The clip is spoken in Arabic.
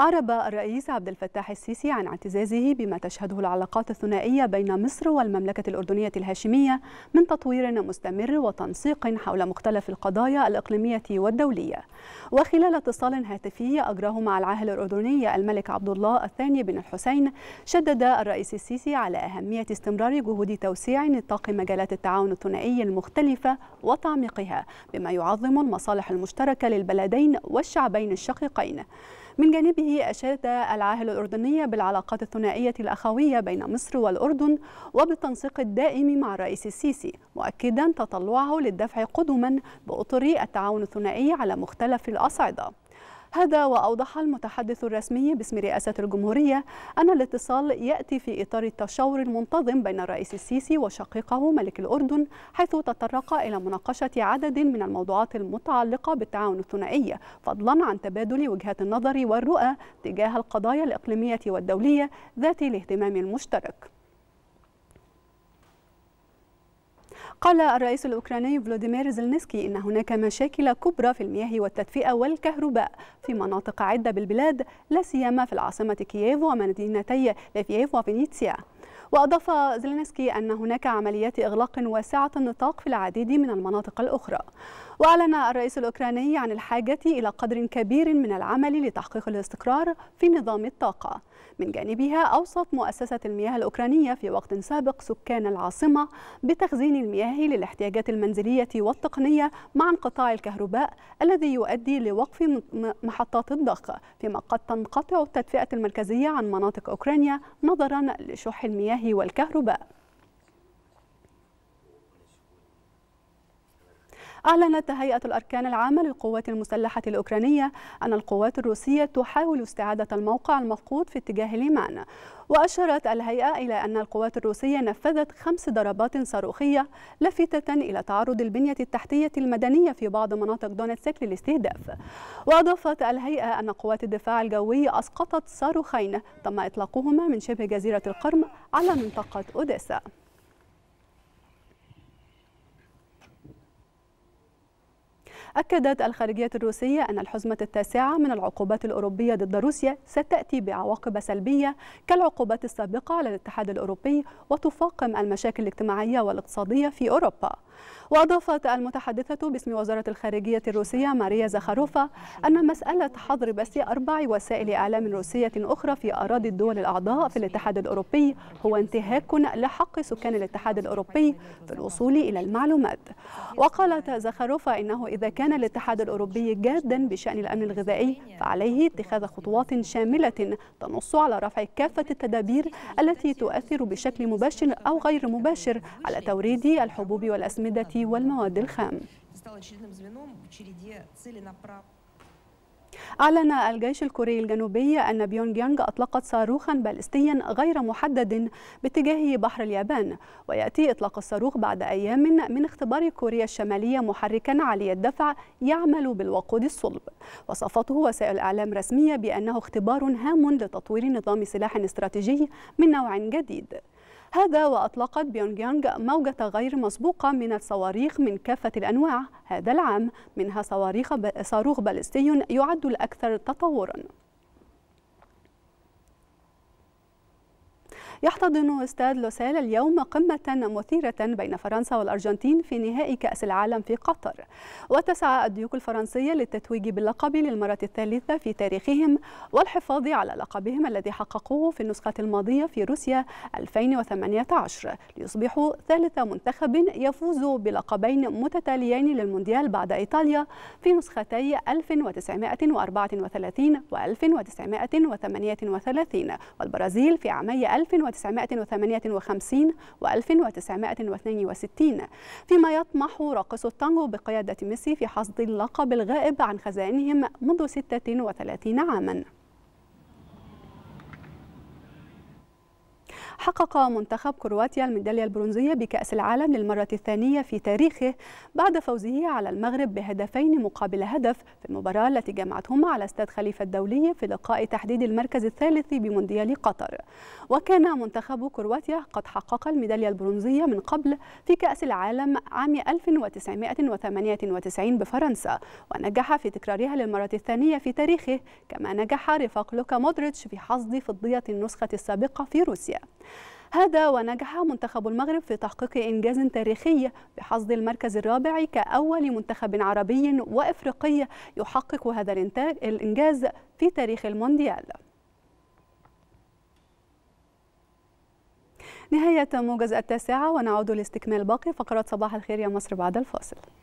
أعرب الرئيس عبد الفتاح السيسي عن اعتزازه بما تشهده العلاقات الثنائية بين مصر والمملكة الأردنية الهاشمية من تطوير مستمر وتنسيق حول مختلف القضايا الإقليمية والدولية وخلال اتصال هاتفي أجراه مع العاهل الأردني الملك عبد الله الثاني بن الحسين شدد الرئيس السيسي على أهمية استمرار جهود توسيع نطاق مجالات التعاون الثنائي المختلفة وتعميقها بما يعظم المصالح المشتركة للبلدين والشعبين الشقيقين من جانبه أشاد العاهل الأردني بالعلاقات الثنائية الأخوية بين مصر والأردن وبالتنسيق الدائم مع الرئيس السيسي مؤكدا تطلعه للدفع قدما بأطر التعاون الثنائي على مختلف الأصعدة هذا وأوضح المتحدث الرسمي باسم رئاسة الجمهورية أن الاتصال يأتي في إطار التشاور المنتظم بين الرئيس السيسي وشقيقه ملك الأردن حيث تطرق إلى مناقشة عدد من الموضوعات المتعلقة بالتعاون الثنائي فضلا عن تبادل وجهات النظر والرؤى تجاه القضايا الإقليمية والدولية ذات الاهتمام المشترك قال الرئيس الأوكراني فلوديمير زلنسكي إن هناك مشاكل كبرى في المياه والتدفئة والكهرباء في مناطق عدة بالبلاد لا سيما في العاصمة كييف ومدينتي ليفييف وفينيتسيا وأضاف زلنسكي أن هناك عمليات إغلاق واسعة النطاق في العديد من المناطق الأخرى وأعلن الرئيس الأوكراني عن الحاجة إلى قدر كبير من العمل لتحقيق الاستقرار في نظام الطاقة من جانبها أوصت مؤسسة المياه الأوكرانية في وقت سابق سكان العاصمة بتخزين المياه للاحتياجات المنزلية والتقنية مع انقطاع الكهرباء الذي يؤدي لوقف محطات الضخ فيما قد تنقطع التدفئة المركزية عن مناطق أوكرانيا نظرا لشح المياه والكهرباء أعلنت هيئة الأركان العامة للقوات المسلحة الأوكرانية أن القوات الروسية تحاول استعادة الموقع المفقود في اتجاه ليمان وأشارت الهيئة إلى أن القوات الروسية نفذت خمس ضربات صاروخية لافتة إلى تعرض البنية التحتية المدنية في بعض مناطق دونتسك للاستهداف وأضافت الهيئة أن قوات الدفاع الجوي أسقطت صاروخين تم إطلاقهما من شبه جزيرة القرم على منطقة أوديسا أكدت الخارجية الروسية أن الحزمة التاسعة من العقوبات الأوروبية ضد روسيا ستأتي بعواقب سلبية كالعقوبات السابقة على الاتحاد الأوروبي وتفاقم المشاكل الاجتماعية والاقتصادية في أوروبا وأضافت المتحدثة باسم وزارة الخارجية الروسية ماريا زخاروفا أن مسألة حظر بث أربع وسائل إعلام روسية أخرى في أراضي الدول الأعضاء في الاتحاد الأوروبي هو انتهاك لحق سكان الاتحاد الأوروبي في الوصول إلى المعلومات وقالت زخاروفا إنه إذا كان كان الاتحاد الأوروبي جادا بشأن الأمن الغذائي فعليه اتخاذ خطوات شاملة تنص على رفع كافة التدابير التي تؤثر بشكل مباشر أو غير مباشر على توريد الحبوب والأسمدة والمواد الخام. أعلن الجيش الكوري الجنوبي أن بيونج يانغ أطلقت صاروخا باليستيا غير محدد باتجاه بحر اليابان ويأتي إطلاق الصاروخ بعد أيام من اختبار كوريا الشمالية محركا عالي الدفع يعمل بالوقود الصلب وصفته وسائل إعلام رسمية بأنه اختبار هام لتطوير نظام سلاح استراتيجي من نوع جديد هذا وأطلقت بيونغيانغ موجة غير مسبوقة من الصواريخ من كافة الأنواع هذا العام منها صواريخ صاروخ باليستي يعد الأكثر تطورا يحتضن استاد لوسيل اليوم قمة مثيرة بين فرنسا والأرجنتين في نهائي كأس العالم في قطر وتسعى الديوك الفرنسية للتتويج باللقب للمرة الثالثة في تاريخهم والحفاظ على لقبهم الذي حققوه في النسخة الماضية في روسيا 2018 ليصبحوا ثالث منتخب يفوز بلقبين متتاليين للمونديال بعد إيطاليا في نسختي 1934 و 1938 والبرازيل في عامي 1938 1958 و 1962 فيما يطمح راقصو التانجو بقيادة ميسي في حصد اللقب الغائب عن خزائنهم منذ 36 عاماً حقق منتخب كرواتيا الميدالية البرونزية بكأس العالم للمرة الثانية في تاريخه بعد فوزه على المغرب بهدفين مقابل هدف في المباراة التي جمعتهما على استاد خليفة الدولي في لقاء تحديد المركز الثالث بمونديال قطر وكان منتخب كرواتيا قد حقق الميدالية البرونزية من قبل في كأس العالم عام 1998 بفرنسا ونجح في تكرارها للمرة الثانية في تاريخه كما نجح رفاق لوكا مودريتش في حصد فضية النسخة السابقة في روسيا هذا ونجح منتخب المغرب في تحقيق إنجاز تاريخي بحصد المركز الرابع كأول منتخب عربي وإفريقي يحقق هذا الإنجاز في تاريخ المونديال نهاية موجز التاسعة ونعود لاستكمال باقي فقرات صباح الخير يا مصر بعد الفاصل